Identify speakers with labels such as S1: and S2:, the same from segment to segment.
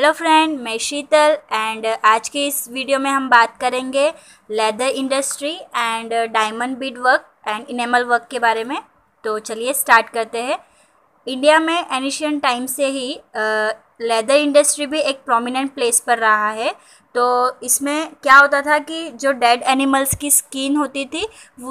S1: hello friend मैं शीतल and uh, आज के इस वीडियो में हम बात करेंगे leather industry and diamond bead work and enamel work के बारे में तो चलिए स्टार्ट करते हैं इंडिया में एनिशियन टाइम से ही लेदर uh, इंडस्ट्री भी एक प्रोमिनेंट प्लेस पर रहा है तो इसमें क्या होता था कि जो डेड एनिमल्स की स्किन होती थी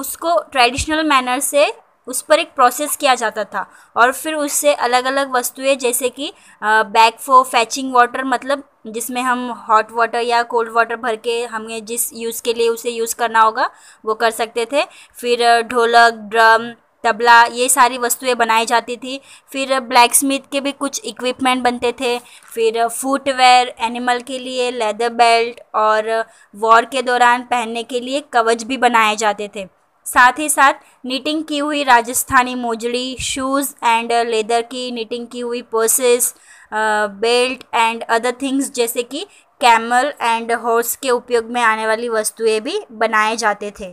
S1: उसको ट्रेडिशनल मैनर से उस पर एक प्रोसेस किया जाता था और फिर उससे अलग अलग वस्तुएं जैसे कि बैक फो फैचिंग वाटर मतलब जिसमें हम हॉट वाटर या कोल्ड वाटर भर के हमें जिस यूज़ के लिए उसे यूज़ करना होगा वो कर सकते थे फिर ढोलक ड्रम तबला ये सारी वस्तुएं बनाई जाती थी फिर ब्लैक स्मिथ के भी कुछ इक्विपमेंट बनते थे फिर फुटवेयर एनिमल के लिए लेदर बेल्ट और वॉर के दौरान पहनने के लिए कवच भी बनाए जाते थे साथ ही साथ नीटिंग की हुई Rajasthani mojari shoes and leather की नीटिंग की हुई purses belt and other things जैसे कि कैमल एंड हॉर्स के उपयोग में आने वाली वस्तुएं भी बनाए जाते थे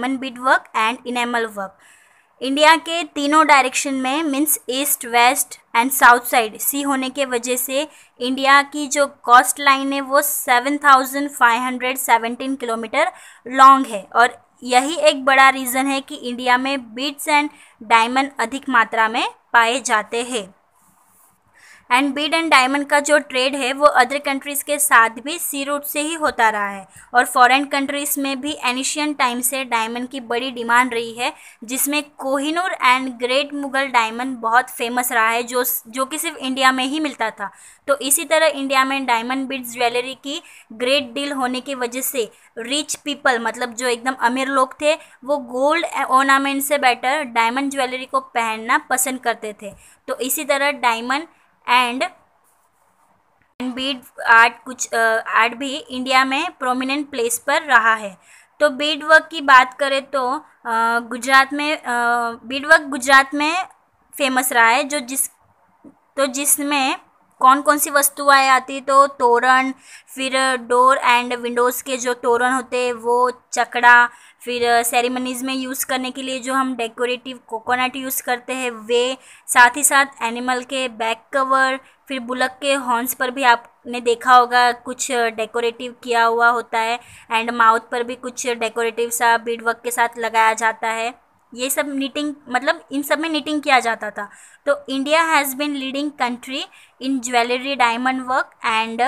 S1: मन bead work and enamel work India के तीनों डायरेक्शन में means east west and south side sea होने के वजह से इंडिया की जो कॉस्ट लाइन है वो seven thousand five hundred seventeen kilometre long है और यही एक बड़ा रीज़न है कि इंडिया में बीट्स एंड डायमंड अधिक मात्रा में पाए जाते हैं एंड बीड एंड डायमंड का जो ट्रेड है वो अदर कंट्रीज़ के साथ भी सी रूट से ही होता रहा है और फॉरेन कंट्रीज़ में भी एनिशियन टाइम से डायमंड की बड़ी डिमांड रही है जिसमें Kohinoor and great Mughal diamond बहुत फेमस रहा है जो जो कि सिर्फ इंडिया में ही मिलता था तो इसी तरह इंडिया में डायमंड बीड्स ज्वेलरी की ग्रेट डील होने की वजह से रिच पीपल मतलब जो एकदम अमीर लोग थे वो गोल्ड ऑर्नामेंट से बेटर डायमंड ज्वेलरी को पहनना पसंद करते थे तो इसी तरह डायमंड एंड बीड आर्ट कुछ आर्ट भी इंडिया में प्रोमिनेंट प्लेस पर रहा है तो बीड वर्क की बात करें तो गुजरात में बीड वर्क गुजरात में फेमस रहा है जो जिस तो जिसमें कौन कौन सी वस्तुएं आती तो तोरण फिर डोर एंड विंडोज़ के जो तोरण होते हैं वो चकड़ा फिर सेरेमनीज़ में यूज़ करने के लिए जो हम डेकोरेटिव कोकोनट यूज़ करते हैं वे साथ ही साथ एनिमल के बैक कवर फिर बुलक के हॉर्न्स पर भी आपने देखा होगा कुछ डेकोरेटिव किया हुआ होता है एंड माउथ पर भी कुछ डेकोरेटिव सा बीड वर्क के साथ लगाया जाता है ये सब नीटिंग मतलब इन सब में नीटिंग किया जाता था तो India has been leading country in jewellery diamond work and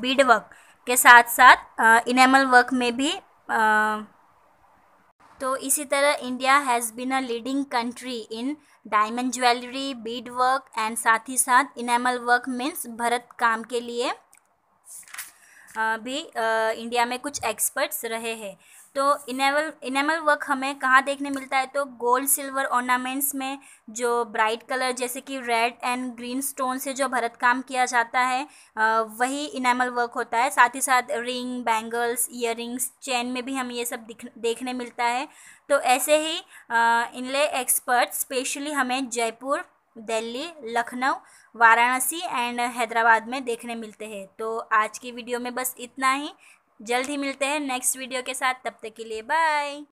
S1: bead work के साथ साथ इनेमल वर्क में भी आ, तो इसी तरह India has been a leading country in diamond jewellery bead work and साथ ही साथ इनेमल वर्क मीन्स भरत काम के लिए भी इंडिया में कुछ एक्सपर्ट्स रहे हैं तो इनेमल इनेमल वर्क हमें कहाँ देखने मिलता है तो गोल्ड सिल्वर ऑर्नामेंट्स में जो ब्राइट कलर जैसे कि रेड एंड ग्रीन स्टोन से जो भरत काम किया जाता है वही इनेमल वर्क होता है साथ ही साथ रिंग बैंगल्स इयर चेन में भी हमें ये सब दिख देखने मिलता है तो ऐसे ही इनले एक्सपर्ट स्पेशली हमें जयपुर दिल्ली लखनऊ वाराणसी एंड हैदराबाद में देखने मिलते हैं तो आज की वीडियो में बस इतना ही जल्द ही मिलते हैं नेक्स्ट वीडियो के साथ तब तक के लिए बाय